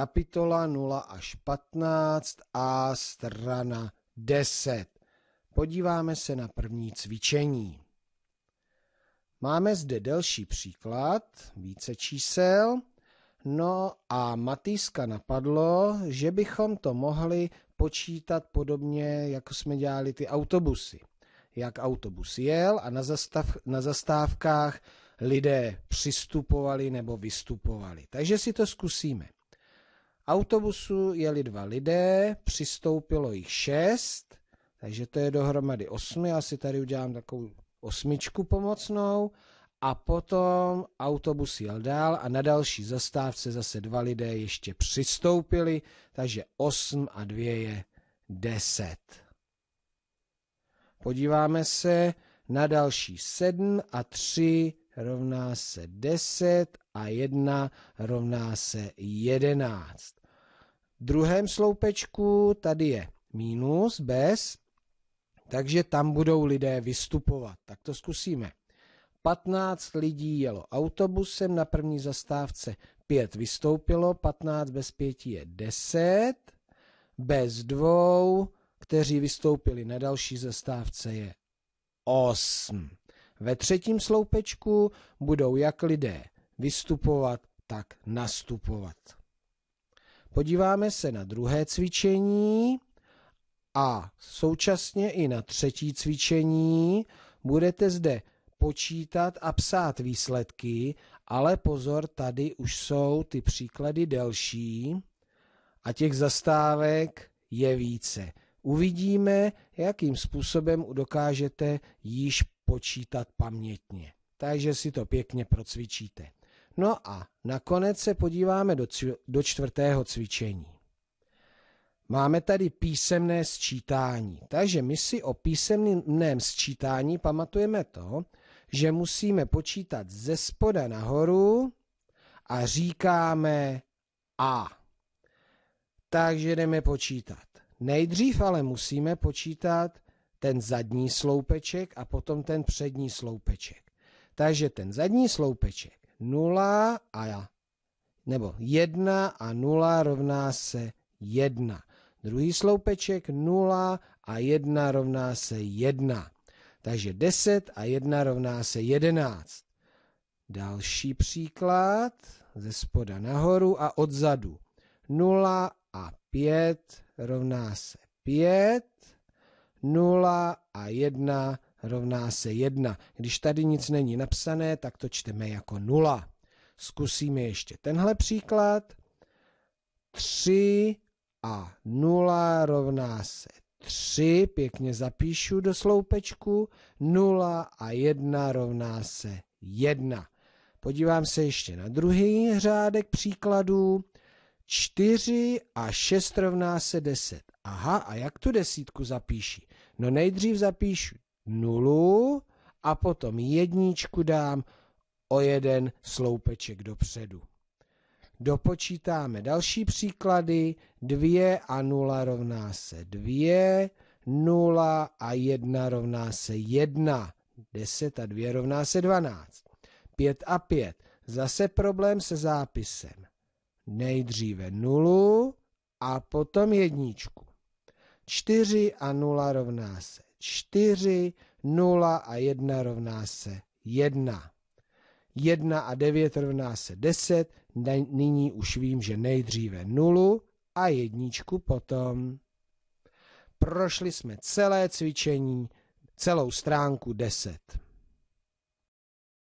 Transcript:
kapitola 0 až 15 a strana 10. Podíváme se na první cvičení. Máme zde delší příklad, více čísel. No a Matýska napadlo, že bychom to mohli počítat podobně, jako jsme dělali ty autobusy. Jak autobus jel a na, zastav, na zastávkách lidé přistupovali nebo vystupovali. Takže si to zkusíme autobusu jeli dva lidé, přistoupilo jich šest, takže to je dohromady osmi, asi tady udělám takovou osmičku pomocnou a potom autobus jel dál a na další zastávce zase dva lidé ještě přistoupili, takže 8 a 2 je 10. Podíváme se na další 7 a 3 rovná se 10 a 1 rovná se 11 druhém sloupečku tady je minus bez, takže tam budou lidé vystupovat. Tak to zkusíme. 15 lidí jelo autobusem na první zastávce, 5 vystoupilo, 15 bez 5 je 10, bez dvou, kteří vystoupili na další zastávce je 8. Ve třetím sloupečku budou jak lidé vystupovat, tak nastupovat. Podíváme se na druhé cvičení a současně i na třetí cvičení. Budete zde počítat a psát výsledky, ale pozor, tady už jsou ty příklady delší a těch zastávek je více. Uvidíme, jakým způsobem dokážete již počítat pamětně. Takže si to pěkně procvičíte. No a nakonec se podíváme do, do čtvrtého cvičení. Máme tady písemné sčítání, takže my si o písemném sčítání pamatujeme to, že musíme počítat ze spoda nahoru a říkáme A. Takže jdeme počítat. Nejdřív ale musíme počítat ten zadní sloupeček a potom ten přední sloupeček. Takže ten zadní sloupeček 0 a já. nebo 1 a 0 rovná se 1. Druhý sloupeček 0 a 1 rovná se 1. Takže 10 a 1 rovná se 11. Další příklad ze spoda nahoru a odzadu. 0 a 5 rovná se 5. 0 a 1 rovná se 1. Když tady nic není napsané, tak to čteme jako 0. Zkusíme ještě tenhle příklad. 3 a 0 rovná se 3, pěkně zapíšu do sloupečku, 0 a 1 rovná se 1. Podívám se ještě na druhý řádek příkladů. 4 a 6 rovná se 10. Aha, a jak tu desítku zapíši? No nejdřív zapíšu nulu a potom jedničku dám o jeden sloupeček dopředu. Dopočítáme další příklady. 2 a 0 rovná se 2, 0 a 1 rovná se 1, 10 a 2 rovná se 12, 5 a 5. Zase problém se zápisem. Nejdříve 0 a potom jedničku. 4 a 0 rovná se 4, 0 a 1 rovná se 1. 1 a 9 rovná se 10, nyní už vím, že nejdříve 0 a jedničku potom. Prošli jsme celé cvičení, celou stránku 10.